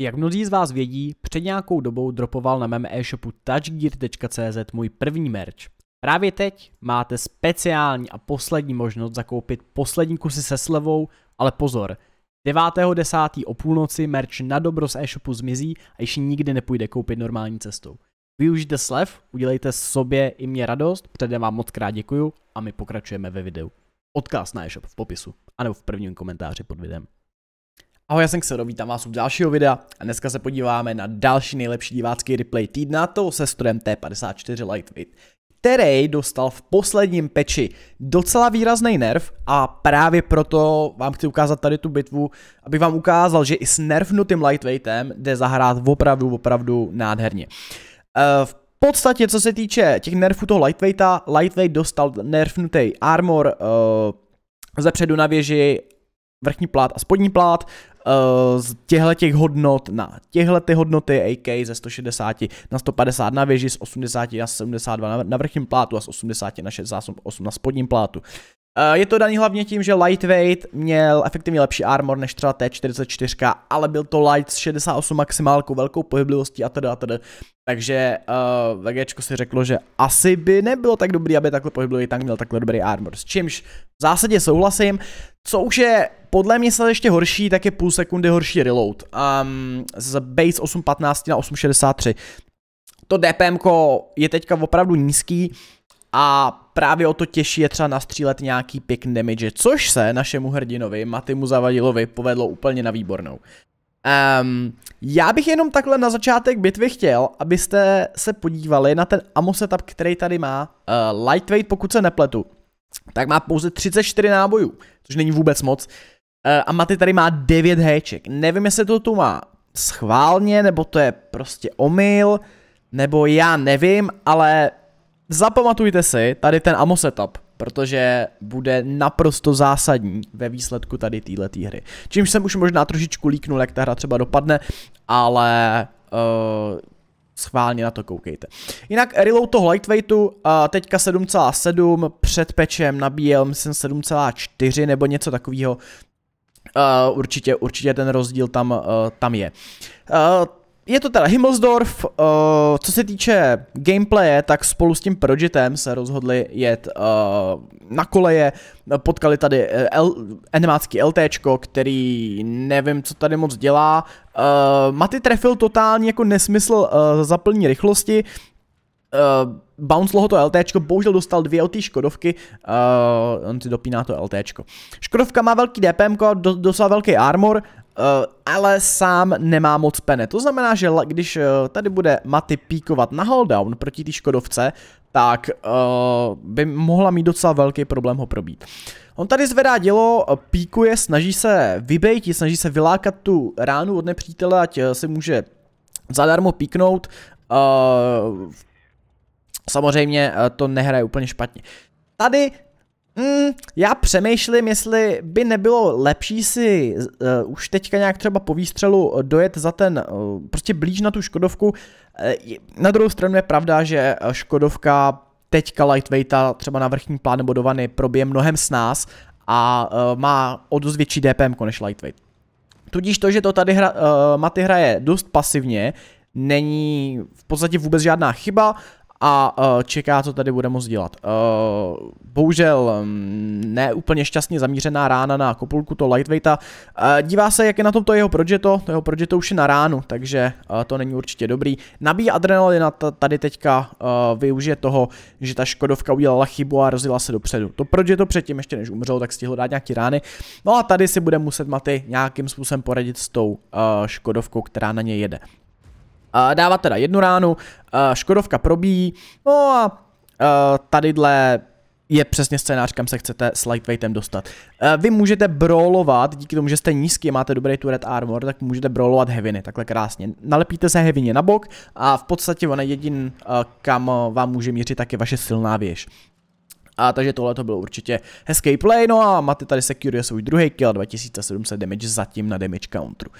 Jak mnozí z vás vědí, před nějakou dobou dropoval na mém e-shopu touchgear.cz můj první merch. Právě teď máte speciální a poslední možnost zakoupit poslední kusy se slevou, ale pozor, 9.10. o půlnoci merch na dobro z e-shopu zmizí a již nikdy nepůjde koupit normální cestou. Využijte slev, udělejte sobě i mě radost, předem vám moc krát děkuju a my pokračujeme ve videu. Odkaz na e-shop v popisu, anebo v prvním komentáři pod videem. Ahoj, já jsem Xero, vítám vás u dalšího videa a dneska se podíváme na další nejlepší divácký replay týdna, to se strojem T54 Lightweight, který dostal v posledním peči docela výrazný nerv a právě proto vám chci ukázat tady tu bitvu, abych vám ukázal, že i s nervnutým lightweightem jde zahrát opravdu, opravdu nádherně. Eh, v podstatě, co se týče těch nerfů toho lightweighta, lightweight dostal nerfnutý armor, eh, ze předu na věži vrchní plát a spodní plát. Eh, z těchto těch hodnot na těchto ty hodnoty AK ze 160 na 150 na věži, z 80 na 72 na vrchním plátu a z 80 na 68 na spodním plátu. Eh, je to daný hlavně tím, že lightweight měl efektivně lepší armor než třeba T44, ale byl to light s 68 maximálkou, velkou pohyblivostí a teda a teda. Takže uh, VGčko si řeklo, že asi by nebylo tak dobrý, aby takhle pohyblivý tank měl takhle dobrý armor, s čímž v zásadě souhlasím. Co už je podle mě se ještě horší, tak je půl sekundy horší reload um, z base 8.15 na 8.63. To DPM je teďka opravdu nízký a právě o to těžší je třeba nastřílet nějaký pěkný damage, což se našemu hrdinovi Matimu Zavadilovi povedlo úplně na výbornou. Um, já bych jenom takhle na začátek bitvy chtěl, abyste se podívali na ten ammo setup, který tady má. Uh, lightweight, pokud se nepletu, tak má pouze 34 nábojů, což není vůbec moc. Uh, a Maty tady má 9 héček. Nevím, jestli to tu má schválně, nebo to je prostě omyl, nebo já nevím, ale zapamatujte si tady ten AMO setup, protože bude naprosto zásadní ve výsledku tady této hry. Čímž jsem už možná trošičku líknul, jak ta hra třeba dopadne, ale uh, schválně na to koukejte. Jinak reload toho lightweightu, a eh, teďka 7,7, před pečem nabíjel myslím 7,4 nebo něco takového. Uh, eh, určitě, určitě ten rozdíl tam, uh, tam je. Uh, je to teda Himmelsdorf, uh, co se týče gameplaye, tak spolu s tím Projitem se rozhodli jet uh, na koleje, potkali tady eh, L, animácký LTčko, který nevím, co tady moc dělá, uh, Maty trefil totálně jako nesmysl uh, zaplní rychlosti, uh, bouncelo ho to LTčko, bohužel dostal dvě od té Škodovky, uh, on si dopíná to LTčko. Škodovka má velký DPM, dosáhl velký armor, Eh, ale sám nemá moc pene. To znamená, že když eh, tady bude Maty píkovat na holdown proti té Škodovce, tak eh, by mohla mít docela velký problém ho probít. On tady zvedá dělo, píkuje, snaží se vybejt, snaží se vylákat tu ránu od nepřítele, ať si může zadarmo píknout. samozřejmě to nehraje úplně špatně. Tady Mm, já přemýšlím, jestli by nebylo lepší si uh, už teďka nějak třeba po výstřelu dojet za ten, uh, prostě blíž na tu Škodovku. Uh, na druhou stranu je pravda, že Škodovka teďka lightweighta třeba na vrchní plán nebo do vany probije mnohem s nás a uh, má o dost větší DPM než lightweight. Tudíž to, že to tady hra, uh, Maty hraje dost pasivně, není v podstatě vůbec žádná chyba a uh, čeká, co tady bude moc dělat. Uh, bohužel mm, neúplně šťastně zamířená rána na kopulku to lightweighta. Eh, dívá se, jak je na tom to jeho projeto, to jeho projeto už je na ránu, takže eh, to není určitě dobrý. Nabíjí adrenalina tady teďka eh, využije toho, že ta Škodovka udělala chybu a rozjela se dopředu. To projeto předtím, ještě než umřel, tak stihlo dát nějaký rány. No a tady si bude muset Maty nějakým způsobem poradit s tou Škodovkou, která na něj jede. Dává teda jednu ránu, Škodovka probíjí, no a tadyhle je přesně scénář, kam se chcete s lightweightem dostat. Eh, vy můžete brolovat, díky tomu, že jste nízký a máte dobrý tu red armor, tak můžete brolovat heaviny takhle krásně. Nalepíte se heavyně na bok a v podstatě ona jedin, eh, kam vám může mířit, tak je vaše silná věž. A takže tohle to bylo určitě hezký play, no a máte tady secure svůj druhý kill, 2700 damage zatím na damage counteru.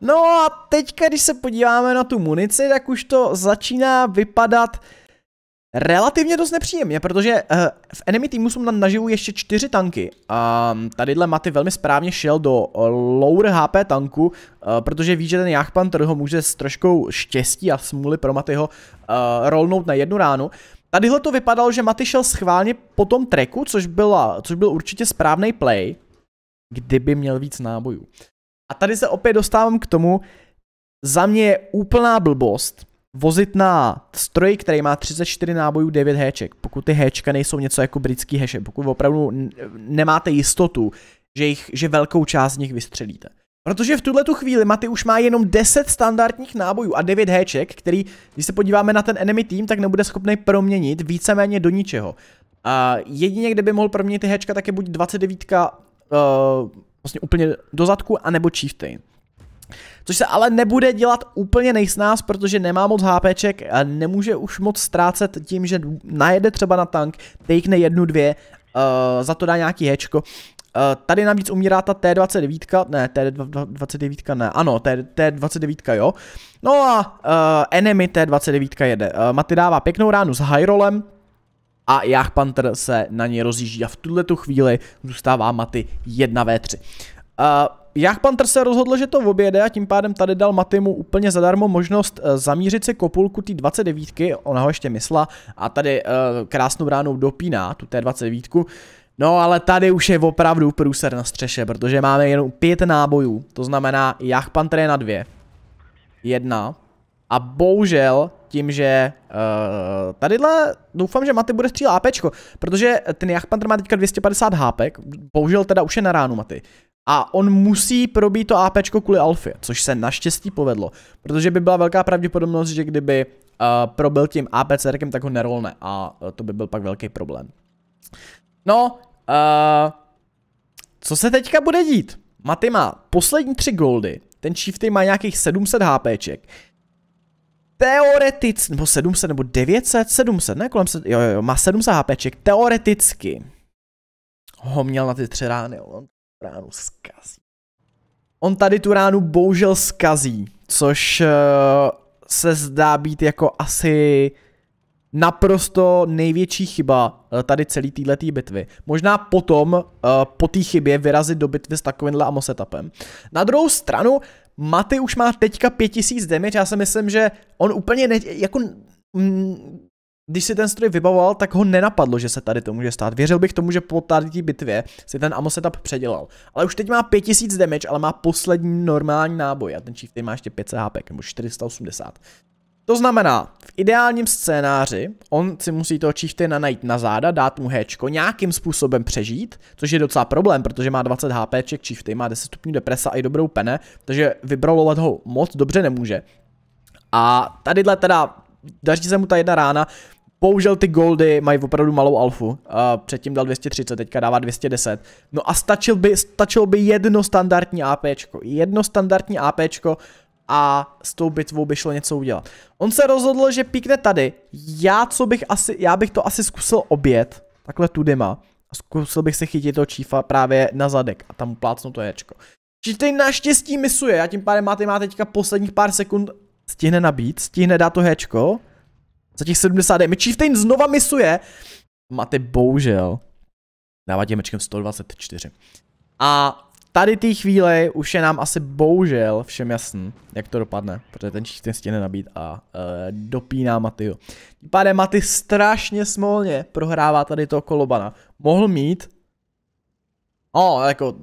No a teďka, když se podíváme na tu munici, tak už to začíná vypadat relativně dost nepříjemně, protože uh, v enemy týmu jsou tam naživu ještě čtyři tanky a mm, tadyhle Maty velmi správně šel do eh, lower HP tanku, uh, protože ví, že ten Jachpanter ho může s troškou štěstí a smůly pro Matyho uh, rolnout na jednu ránu. Tadyhle to vypadalo, že Maty šel schválně po tom treku, což, byla, což byl určitě správný play, kdyby měl víc nábojů. A tady se opět dostávám k tomu, za mě je úplná blbost, vozit na stroj, který má 34 nábojů, 9 heček. pokud ty héčka nejsou něco jako britský heše, pokud opravdu nemáte jistotu, že, jich, že velkou část z nich vystřelíte. Protože v tuhle tu chvíli Maty už má jenom 10 standardních nábojů a 9 heček, který, když se podíváme na ten enemy tým, tak nebude schopný proměnit víceméně do ničeho. A jedině, kde by mohl proměnit ty héčka, tak je buď 29 uh, eh, vlastně úplně do zadku, anebo Chieftain což se ale nebude dělat úplně nejsnás, protože nemá moc HPček, nemůže už moc ztrácet tím, že najede třeba na tank, takne jednu, dvě, uh, za to dá nějaký hečko. Uh, tady navíc umírá ta T29, ne, T29 ne, ano, T, T29, jo. No a uh, enemy T29 jede. Uh, Maty dává pěknou ránu s Hyrolem, a Jachpanter se na něj rozjíždí a v tuhle tu chvíli zůstává Maty 1v3. Uh, Jachpanter se rozhodl, že to objede a tím pádem tady dal Matimu úplně zadarmo možnost eh, zamířit se kopulku té 29, ona ho ještě mysla a tady uh, krásnou ránu dopíná tu té 29. No ale tady už je opravdu průser na střeše, protože máme jenom pět nábojů, to znamená Jachpanter je na dvě, jedna a bohužel tím, že uh, tadyhle doufám, že Maty bude střílet APčko, protože ten Jachpantr má teďka 250 HP, bohužel teda už je na ránu Maty a on musí probít to AP kvůli alfě, což se naštěstí povedlo, protože by byla velká pravděpodobnost, že kdyby uh, probil tím APCRkem, tak ho nerolne a uh, to by byl pak velký problém. No, uh, co se teďka bude dít? Maty má poslední tři goldy, ten Chieftain má nějakých 700 HPček. Teoreticky, nebo 700, nebo 900, 700, ne? Kolem se, jo, jo, jo, má 700 HPček. Teoreticky ho měl na ty tři rány, on ránu zkazí. On tady tu ránu bohužel zkazí, což eh, se zdá být jako asi naprosto největší chyba eh, tady celý týhletý bitvy. Možná potom, eh, po té chybě, vyrazit do bitvy s takovýmhle setupem. Na druhou stranu, Maty už má teďka 5000 damage, já si myslím, že on úplně ne, jako mm, když si ten stroj vybavoval, tak ho nenapadlo, že se tady to může stát. Věřil bych tomu, že po tady bitvě si ten ammo setup předělal. Ale už teď má 5000 damage, ale má poslední normální náboj a ten chieftain má ještě 500 HP, nebo 480. To znamená, v ideálním scénáři on si musí toho chieftaina najít na záda, dát mu hečko, nějakým způsobem přežít, což je docela problém, protože má 20 HP, chieftain má 10 stupňů depresa a i dobrou pene, takže vybrolovat ho moc dobře nemůže. A tadyhle teda daří se mu ta jedna rána, Bohužel ty goldy mají opravdu malou alfu. Uh, předtím dal 230, teďka dává 210. No a stačil by, stačilo by jedno standardní APčko. Jedno standardní APčko a s tou bitvou by šlo něco udělat. On se rozhodl, že píkne tady. Já, co bych asi, já bych to asi zkusil obět, takhle tudy má. zkusil bych se chytit toho čífa právě na zadek a tam plácnu to ječko. Čítej naštěstí misuje a tím pádem máte má teďka posledních pár sekund stihne nabít, stihne dát to hečko za těch 70 Chief ten znova misuje. Mate bohužel dává těmečkem 124. A tady té chvíle už je nám asi bohužel všem jasný, jak to dopadne, protože ten ten stihne nabít a uh, dopíná Matyho. Tím pádem Maty strašně smolně prohrává tady toho Kolobana. Mohl mít oh, jako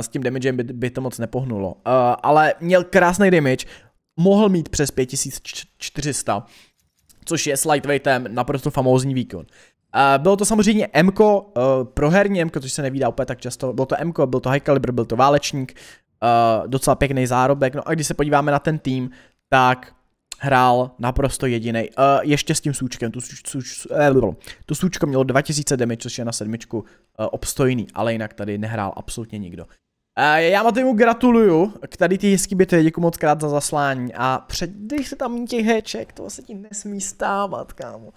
s tím damagem by, by to moc nepohnulo. Uh, ale měl krásný damage, mohl mít přes 5400 což je s lightweightem naprosto famózní výkon. Uh, bylo to samozřejmě Mko uh, proherní Mko, což se nevídá úplně tak často. Bylo to Mko, byl to High Caliber, byl to Válečník, uh, docela pěkný zárobek. No a když se podíváme na ten tým, tak hrál naprosto jediný. Uh, eh, ještě s tím súčkem, tu, suč, suč, eh, tu sůčko mělo 2000 damage, což je na sedmičku uh, obstojný, ale jinak tady nehrál absolutně nikdo. Eh, já Matymu gratuluju k tady ty hezký byty, děkuji moc krát za zaslání a předej se tam těch heček, to se vlastně ti nesmí stávat, kámo.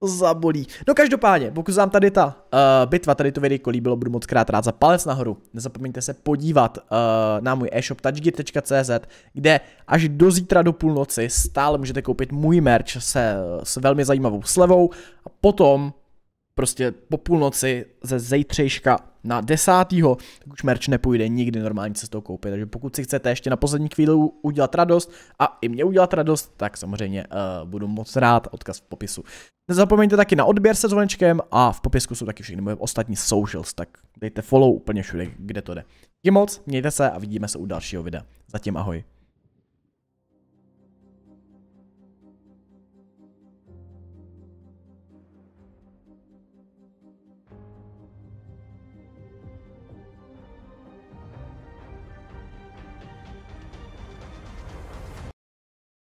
To zabolí. No každopádně, pokud vám tady ta uh, bitva, tady to video líbilo, budu moc krát rád za palec nahoru. Nezapomeňte se podívat uh, na můj e-shop touchgear.cz, kde až do zítra do půlnoci stále můžete koupit můj merch se, s velmi zajímavou slevou a potom prostě po půlnoci ze zejtřejška na desátýho, už merch nepůjde nikdy normální cestou koupit, takže pokud si chcete ještě na poslední chvíli udělat radost a i mě udělat radost, tak samozřejmě uh, budu moc rád, odkaz v popisu. Nezapomeňte taky na odběr se zvonečkem a v popisku jsou taky všechny moje ostatní socials, tak dejte follow úplně všude, kde to jde. Díky moc, mějte se a vidíme se u dalšího videa. Zatím ahoj.